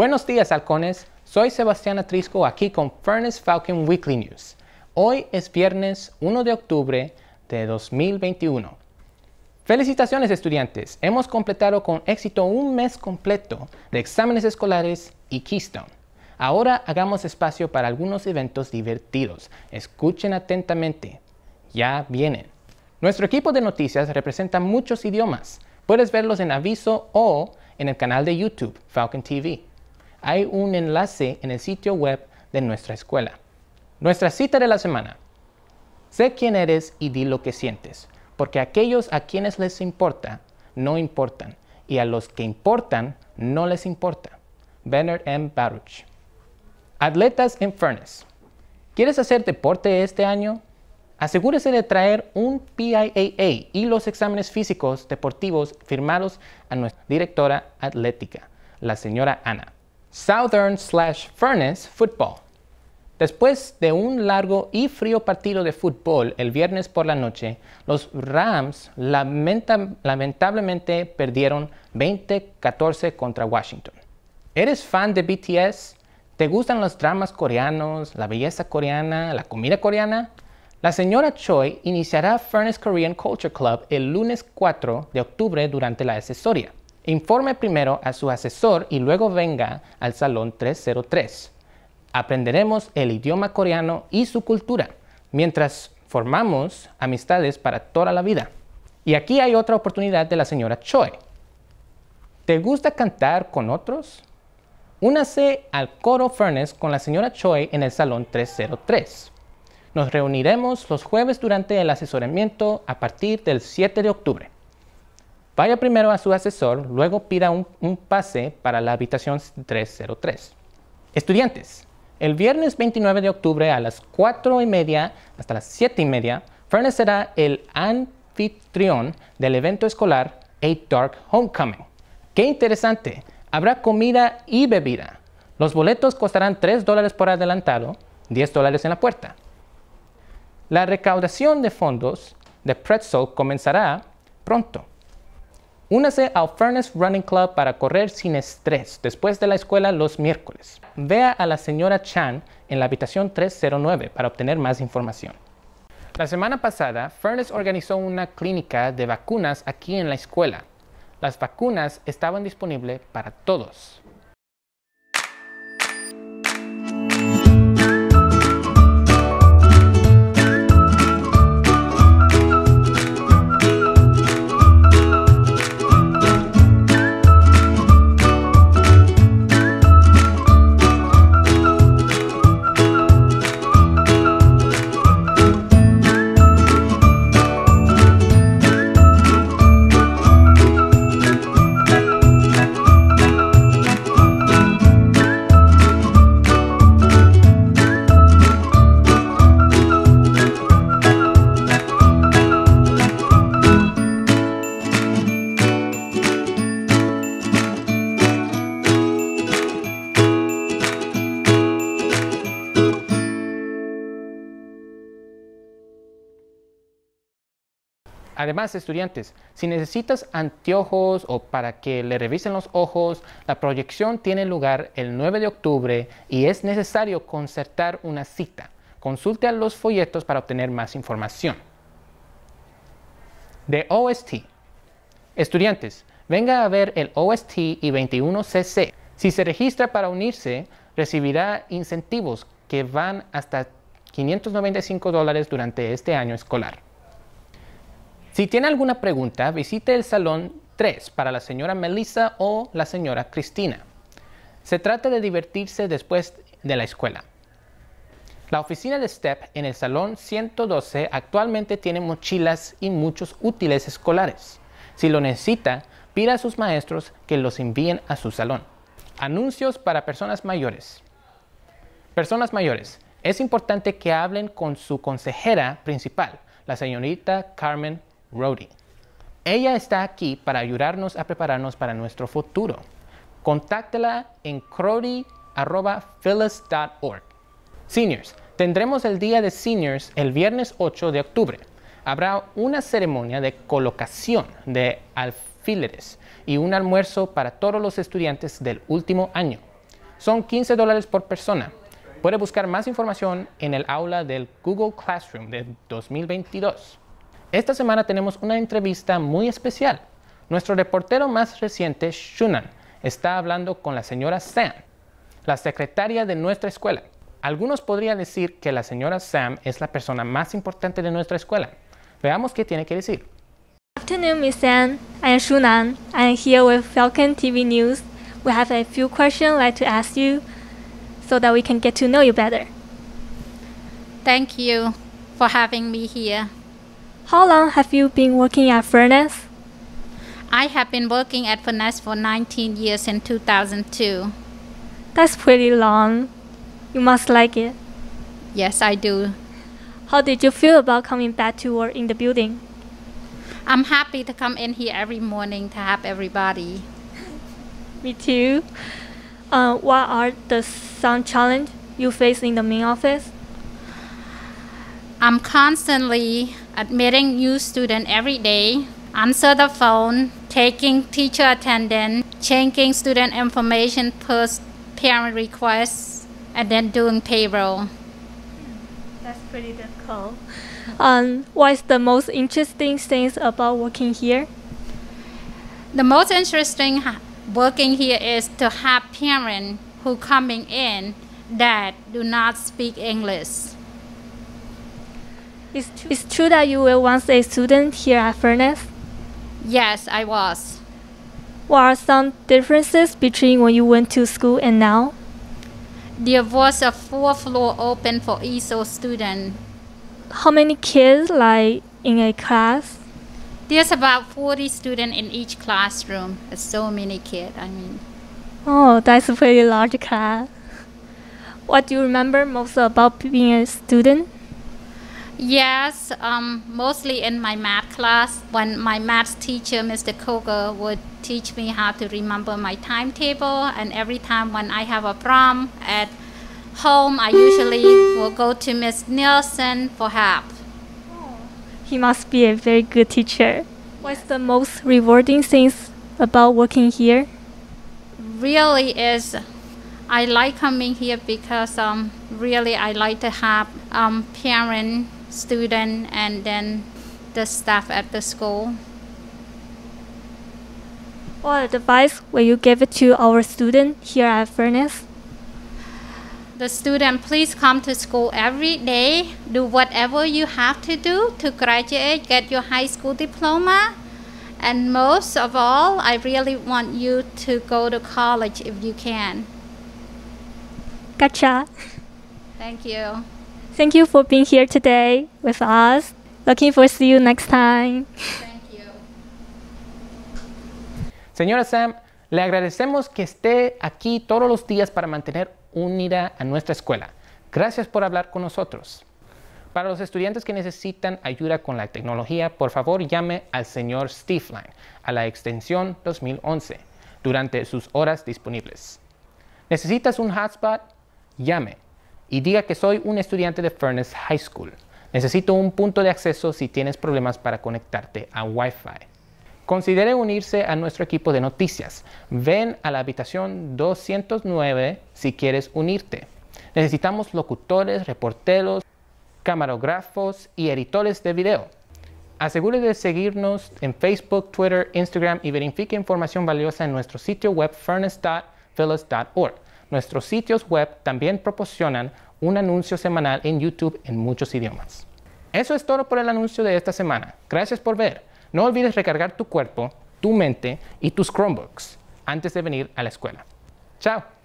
Buenos días, halcones. Soy Sebastián Atrisco aquí con Furnace Falcon Weekly News. Hoy es viernes 1 de octubre de 2021. Felicitaciones estudiantes, hemos completado con éxito un mes completo de exámenes escolares y Keystone. Ahora hagamos espacio para algunos eventos divertidos. Escuchen atentamente. Ya vienen. Nuestro equipo de noticias representa muchos idiomas. Puedes verlos en aviso o en el canal de YouTube Falcon TV hay un enlace en el sitio web de nuestra escuela. Nuestra cita de la semana. Sé quién eres y di lo que sientes, porque aquellos a quienes les importa, no importan, y a los que importan, no les importa. Bernard M. Baruch. Atletas en Furnace. ¿Quieres hacer deporte este año? Asegúrese de traer un PIAA y los exámenes físicos deportivos firmados a nuestra directora atlética, la señora Ana. Southern slash Furnace Football. Después de un largo y frío partido de fútbol el viernes por la noche, los Rams lamentablemente perdieron 20-14 contra Washington. ¿Eres fan de BTS? ¿Te gustan los dramas coreanos, la belleza coreana, la comida coreana? La señora Choi iniciará Furnace Korean Culture Club el lunes 4 de octubre durante la asesoría. Informe primero a su asesor y luego venga al Salón 303. Aprenderemos el idioma coreano y su cultura, mientras formamos amistades para toda la vida. Y aquí hay otra oportunidad de la señora Choi. ¿Te gusta cantar con otros? Únase al coro Furnace con la señora Choi en el Salón 303. Nos reuniremos los jueves durante el asesoramiento a partir del 7 de octubre. Vaya primero a su asesor, luego pida un, pase para la habitación 303. Estudiantes, el viernes 29 de octubre a las 4 y media hasta las 7 y media, fornecerá el anfitrión del evento escolar A Dark Homecoming. ¡Qué interesante! Habrá comida y bebida. Los boletos costarán 3 dólares por adelantado, 10 dólares en la puerta. La recaudación de fondos de Pretzel comenzará pronto. Únase al Furnace Running Club para correr sin estrés después de la escuela los miércoles. Vea a la señora Chan en la habitación 309 para obtener más información. La semana pasada, Furnace organizó una clínica de vacunas aquí en la escuela. Las vacunas estaban disponibles para todos. Además, estudiantes, si necesitas anteojos o para que le revisen los ojos, la proyección tiene lugar el 9 de octubre y es necesario concertar una cita. Consulte a los folletos para obtener más información. De OST. Estudiantes, venga a ver el OST y 21CC. Si se registra para unirse, recibirá incentivos que van hasta 595 durante este año escolar. Si tiene alguna pregunta, visite el salón 3 para la señora Melissa o la señora Cristina. Se trata de divertirse después de la escuela. La oficina de STEP en el salón 112 actualmente tiene mochilas y muchos útiles escolares. Si lo necesita, pida a sus maestros que los envíen a su salón. Anuncios para personas mayores. Personas mayores, es importante que hablen con su consejera principal, la señorita Carmen Rhodey. Ella está aquí para ayudarnos a prepararnos para nuestro futuro. Contáctela en crody.phyllis.org. Seniors, tendremos el Día de Seniors el viernes 8 de octubre. Habrá una ceremonia de colocación de alfileres y un almuerzo para todos los estudiantes del último año. Son 15 dólares por persona. Puede buscar más información en el aula del Google Classroom de 2022. Esta semana tenemos una entrevista muy especial. Nuestro reportero más reciente, Shunan, está hablando con la señora Sam, la secretaria de nuestra escuela. Algunos podrían decir que la señora Sam es la persona más importante de nuestra escuela. Veamos qué tiene que decir. afternoon, Miss Sam. Shunan. here Falcon TV News. We have a few questions like to ask you so that we can get to Thank you for having me here. How long have you been working at Furnace? I have been working at Furnace for 19 years in 2002. That's pretty long. You must like it. Yes, I do. How did you feel about coming back to work in the building? I'm happy to come in here every morning to help everybody. Me too. Uh, what are the some challenge you face in the main office? I'm constantly admitting new students every day, answer the phone, taking teacher attendance, checking student information post parent requests, and then doing payroll. That's pretty difficult. Um, what is the most interesting things about working here? The most interesting working here is to have parents who coming in that do not speak English it's true. it's true that you were once a student here at Furness? Yes, I was. What are some differences between when you went to school and now? There was a fourth floor open for ESO student. How many kids like in a class? There's about 40 students in each classroom. It's so many kids, I mean. Oh, that's a pretty large class. What do you remember most about being a student? Yes, um, mostly in my math class, when my math teacher, Mr. Koger, would teach me how to remember my timetable. And every time when I have a problem at home, I usually will go to Miss Nielsen for help. He must be a very good teacher. What's the most rewarding things about working here? Really is I like coming here because um, really I like to have um, parents student and then the staff at the school. What advice will you give to our student here at Furnace? The student, please come to school every day. Do whatever you have to do to graduate, get your high school diploma. And most of all, I really want you to go to college if you can. Gotcha. Thank you. Thank you for being here today with us. Looking forward see you Señora Sam, le agradecemos que esté aquí todos los días para mantener unida a nuestra escuela. Gracias por hablar con nosotros. Para los estudiantes que necesitan ayuda con la tecnología, por favor llame al señor Stiefline a la extensión 2011 durante sus horas disponibles. ¿Necesitas un hotspot? Llame y diga que soy un estudiante de Furnace High School. Necesito un punto de acceso si tienes problemas para conectarte a Wi-Fi. Considere unirse a nuestro equipo de noticias. Ven a la habitación 209 si quieres unirte. Necesitamos locutores, reporteros, camarógrafos y editores de video. Asegúrese de seguirnos en Facebook, Twitter, Instagram y verifique información valiosa en nuestro sitio web furnace.phyllis.org. Nuestros sitios web también proporcionan un anuncio semanal en YouTube en muchos idiomas. Eso es todo por el anuncio de esta semana. Gracias por ver. No olvides recargar tu cuerpo, tu mente y tus Chromebooks antes de venir a la escuela. Chao.